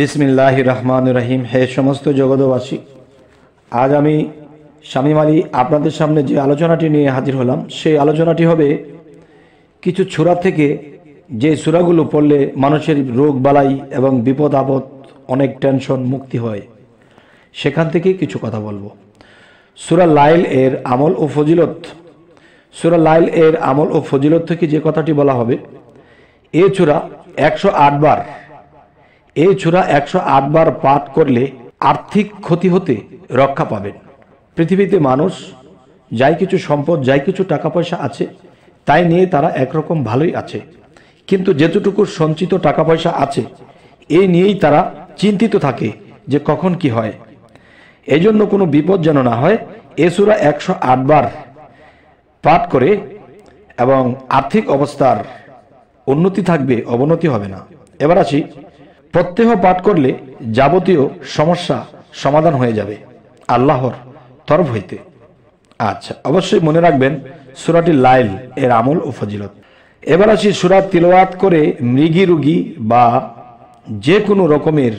বিসমিল্লাহ রহমান রহিম হে সমস্ত জগতবাসী আজ আমি স্বামী মালি আপনাদের সামনে যে আলোচনাটি নিয়ে হাজির হলাম সেই আলোচনাটি হবে কিছু ছোড়া থেকে যে সুরাগুলো পড়লে মানুষের রোগ বালাই এবং বিপদ আপদ অনেক টেনশন মুক্তি হয় সেখান থেকে কিছু কথা বলবো সুরা লাইল এর আমল ও ফজিলত সুরা লাইল এর আমল ও ফজিলত থেকে যে কথাটি বলা হবে এ চূড়া একশো বার এ ছোড়া একশো বার পাঠ করলে আর্থিক ক্ষতি হতে রক্ষা পাবেন পৃথিবীতে মানুষ যাই কিছু সম্পদ যাই কিছু টাকা পয়সা আছে তাই নিয়ে তারা একরকম ভালোই আছে কিন্তু যেতটুকু সঞ্চিত টাকা পয়সা আছে এই নিয়েই তারা চিন্তিত থাকে যে কখন কি হয় এই জন্য কোনো বিপদ যেন না হয় এসুরা একশো বার পাঠ করে এবং আর্থিক অবস্থার উন্নতি থাকবে অবনতি হবে না এবার আসি প্রত্যেহ পাঠ করলে যাবতীয় সমস্যা সমাধান হয়ে যাবে আল্লাহর তরফ হইতে আচ্ছা অবশ্যই মনে রাখবেন সুরাটি লাইল এর আমল ও ফজিলত এবার আসি সুরা তিলওয়াত করে মৃগী রুগী বা যে কোনো রকমের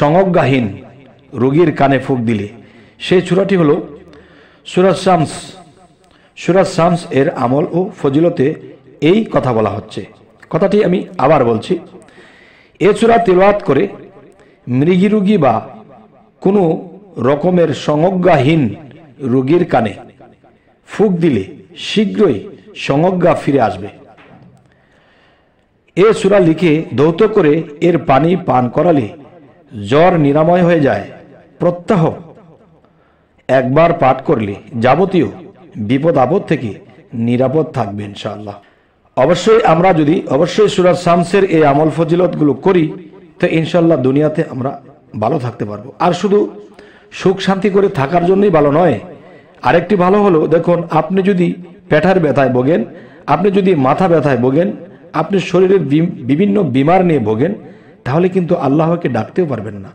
সংজ্ঞাহীন রুগীর কানে ফুক দিলে সেই সুরাটি হল সুরাজ শামস সুরাজ শামস এর আমল ও ফজিলতে এই কথা বলা হচ্ছে কথাটি আমি আবার বলছি এ চূড়া তেলাওয়াত করে মৃগী বা কোনো রকমের সংজ্ঞাহীন রোগীর কানে ফুক দিলে শীঘ্রই সংজ্ঞা ফিরে আসবে এ সুরা লিখে দৌত করে এর পানি পান করালে জ্বর নিরাময় হয়ে যায় প্রত্যাহ একবার পাঠ করলে যাবতীয় বিপদ আপদ থেকে নিরাপদ থাকবে ইনশাআল্লাহ অবশ্যই আমরা যদি অবশ্যই সুরাজ শামসের এই আমল ফজিলতগুলো করি তো ইনশাল্লাহ দুনিয়াতে আমরা ভালো থাকতে পারবো আর শুধু সুখ শান্তি করে থাকার জন্যই ভালো নয় আরেকটি ভালো হলো দেখুন আপনি যদি পেঠার ব্যথায় বোগেন আপনি যদি মাথা ব্যথায় বোগেন আপনি শরীরের বিভিন্ন বিমার নিয়ে ভোগেন তাহলে কিন্তু আল্লাহকে ডাকতেও পারবেন না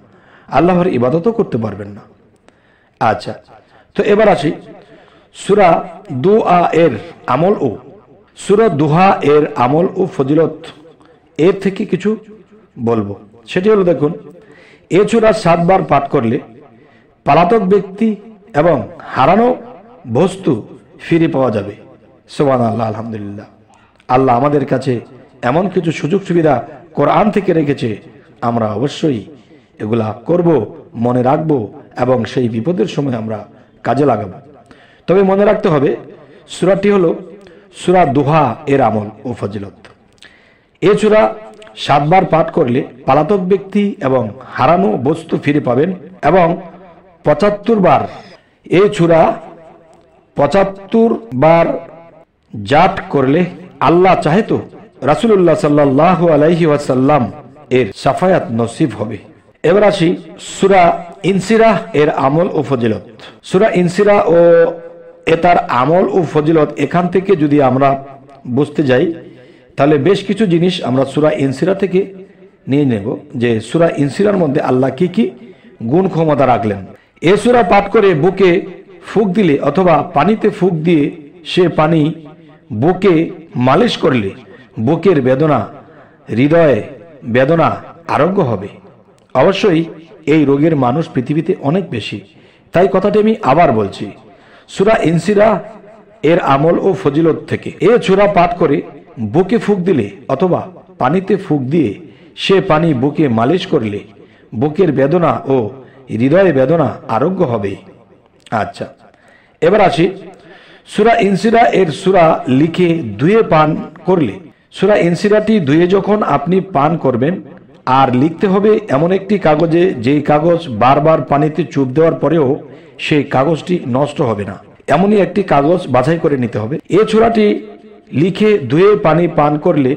আল্লাহর ইবাদতও করতে পারবেন না আচ্ছা তো এবার আসি সুরা দু আ এর আমল ও সুরত দুহা এর আমল ও ফজিলত এর থেকে কিছু বলবো সেটি হলো দেখুন এ চূড়া সাতবার পাঠ করলে পালাতক ব্যক্তি এবং হারানো বস্তু ফিরে পাওয়া যাবে সোমান আল্লাহ আলহামদুলিল্লাহ আল্লাহ আমাদের কাছে এমন কিছু সুযোগ সুবিধা কোরআন থেকে রেখেছে আমরা অবশ্যই এগুলা করব মনে রাখব এবং সেই বিপদের সময় আমরা কাজে লাগাব তবে মনে রাখতে হবে সুরাটি হলো সুরা দুহা এর আমল ও ফজিলত এ চূড়া সাতবার পাঠ করলে পালাতক ব্যক্তি এবং হারানো বস্তু ফিরে পাবেন এবং পঁচাত্তর বার এ চূড়া পঁচাত্তর বার জাট করলে আল্লাহ চাহে তো রাসুল্লাহ সাল্লাহ আলাইহি ওয়াসাল্লাম এর সাফায়াত নসিব হবে এবার আসি সুরা ইনসিরা এর আমল ও ফজিলত সুরা ইনসিরা ও এ তার আমল ও ফজিলত এখান থেকে যদি আমরা বুঝতে যাই তাহলে বেশ কিছু জিনিস আমরা সুরা ইনসিরা থেকে নিয়ে নেব যে সুরা ইনসিরার মধ্যে আল্লাহ কি কি গুণ ক্ষমতা রাখলেন এ সুরা পাঠ করে বুকে ফুক দিলে অথবা পানিতে ফুক দিয়ে সে পানি বুকে মালিশ করলে বুকের বেদনা হৃদয়ে বেদনা আরোগ্য হবে অবশ্যই এই রোগের মানুষ পৃথিবীতে অনেক বেশি তাই কথাটি আমি আবার বলছি সুরা ইনসিরা এর আমল ও ফজিলত থেকে এ ছুরা পাঠ করে বুকে ফুক দিলে অথবা পানিতে ফুক দিয়ে সে পানি বুকে মালিশ করলে বুকের বেদনা ও হৃদয়ে বেদনা আরোগ্য হবে আচ্ছা এবার আসি সুরা ইনসিরা এর সুরা লিখে ধুয়ে পান করলে সুরা ইনসিরাটি ধুয়ে যখন আপনি পান করবেন আর লিখতে হবে এমন একটি কাগজে যেই কাগজ বারবার পানিতে চুপ দেওয়ার পরেও সেই কাগজটি নষ্ট হবে না এমনই একটি কাগজ বাছাই করে নিতে হবে এ ছোড়াটি লিখে ধুয়ে পানি পান করলে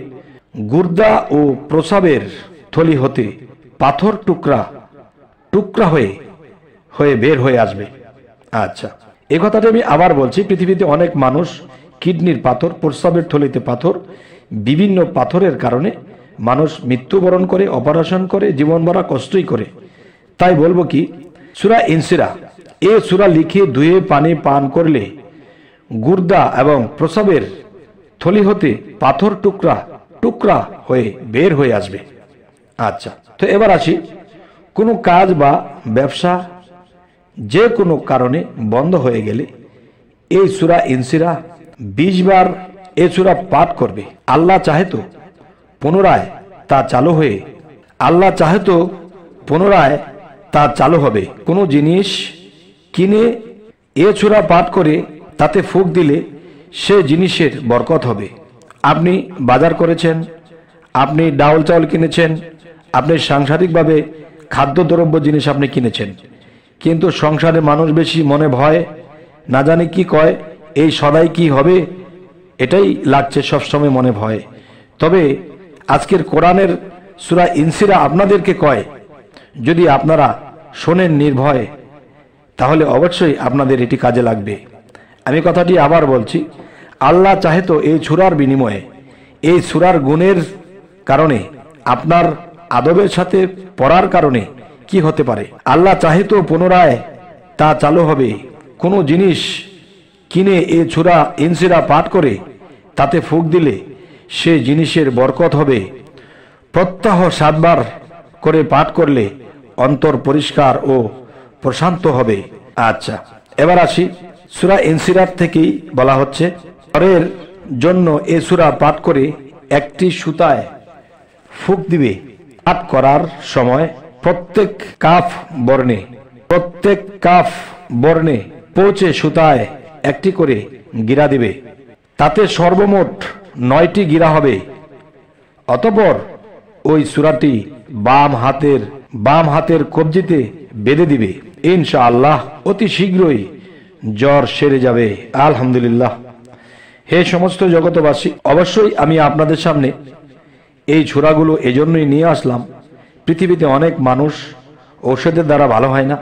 গুর্দা ও প্রসাবের থলি হতে পাথর টুকরা টুকরা হয়ে হয়ে বের হয়ে আসবে আচ্ছা এ কথাটা আমি আবার বলছি পৃথিবীতে অনেক মানুষ কিডনির পাথর প্রস্রাবের থলিতে পাথর বিভিন্ন পাথরের কারণে মানুষ মৃত্যুবরণ করে অপারেশন করে জীবন ভরা কষ্টই করে তাই বলবো কি সুরা ইনসিরা এ সুরা লিখে ধুয়ে পানি পান করলে গুর্দা এবং প্রসাবের থলি হতে পাথর টুকরা টুকরা হয়ে বের হয়ে আসবে আচ্ছা তো এবার আসি কোনো কাজ বা ব্যবসা যে কোনো কারণে বন্ধ হয়ে গেলে এই সুরা ইনসিরা বিশ বার এ সুরা পাঠ করবে আল্লাহ চাহে তো পুনরায় তা চালু হয়ে আল্লাহ চাহে তো পুনরায় তা চালু হবে কোনো জিনিস কিনে এ ছোড়া পাঠ করে তাতে ফুক দিলে সে জিনিসের বরকত হবে আপনি বাজার করেছেন আপনি ডাউল চাউল কিনেছেন আপনি সাংসারিকভাবে খাদ্যদ্রব্য জিনিস আপনি কিনেছেন কিন্তু সংসারে মানুষ বেশি মনে ভয় না জানি কি কয় এই সদাই কি হবে এটাই লাগছে সবসময় মনে ভয় তবে আজকের কোরআনের সুরা ইনসিরা আপনাদেরকে কয় যদি আপনারা শোনেন নির্ভয় তাহলে অবশ্যই আপনাদের এটি কাজে লাগবে আমি কথাটি আবার বলছি আল্লাহ চাহে তো এই ছুরার বিনিময়ে এই ছুরার গুণের কারণে আপনার আদবের সাথে পড়ার কারণে কি হতে পারে আল্লাহ চাহে তো পুনরায় তা চালু হবে কোনো জিনিস কিনে এ ছুরা ইনসিরা পাঠ করে তাতে ফুক দিলে সে জিনিসের বরকত হবে প্রত্যাহ সাতবার করে পাঠ করলে অন্তর পরিষ্কার ও প্রশান্ত হবে আচ্ছা এবার আসি সুরা ইনসিরাত থেকেই বলা হচ্ছে পরের জন্য এ সুরা পাঠ করে একটি সুতায় ফুক দিবে পাঠ করার সময় প্রত্যেক কাফ বর্ণে প্রত্যেক কাফ বর্ণে পৌঁছে সুতায় একটি করে গিরা দিবে তাতে সর্বমোট নয়টি গিরা হবে অতপর ওই সুরাটি বাম হাতের বাম হাতের কবজিতে বেঁধে দিবে ইনশা আল্লাহ অতি শীঘ্রই জ্বর সেরে যাবে আলহামদুলিল্লাহ হে সমস্ত জগতবাসী অবশ্যই আমি আপনাদের সামনে এই ছোড়াগুলো এজন্যই নিয়ে আসলাম পৃথিবীতে অনেক মানুষ ঔষধের দ্বারা ভালো হয় না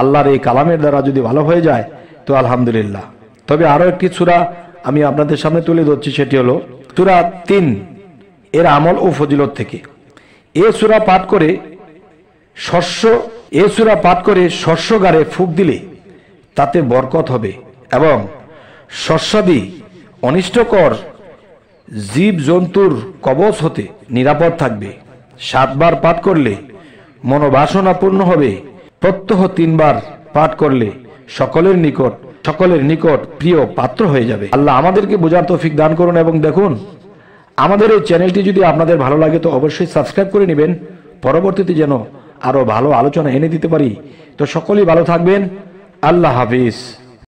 আল্লাহর এই কালামের দ্বারা যদি ভালো হয়ে যায় তো আলহামদুলিল্লাহ তবে আরও একটি ছুরা আমি আপনাদের সামনে তুলে ধরছি সেটি হলো চূড়া তিন এর আমল ও ফজিলত থেকে এ সুরা পাঠ করে শস্য এসুরা পাঠ করে শস্য গারে ফুক দিলে তাতে বরকত হবে এবং শস্যাদি অনিষ্টকর জীব জন্তুর কবচ হতে নিরাপদ থাকবে সাতবার পাঠ করলে মনোবাসনা পূর্ণ হবে প্রত্যহ তিনবার পাঠ করলে সকলের নিকট সকলের নিকট প্রিয় পাত্র হয়ে যাবে আল্লাহ আমাদেরকে বোঝার তৌফিক দান করুন এবং দেখুন আমাদের এই চ্যানেলটি যদি আপনাদের ভালো লাগে তো অবশ্যই সাবস্ক্রাইব করে নেবেন পরবর্তীতে যেন আরও ভালো আলোচনা এনে দিতে পারি তো সকলেই ভালো থাকবেন আল্লাহ হাফিজ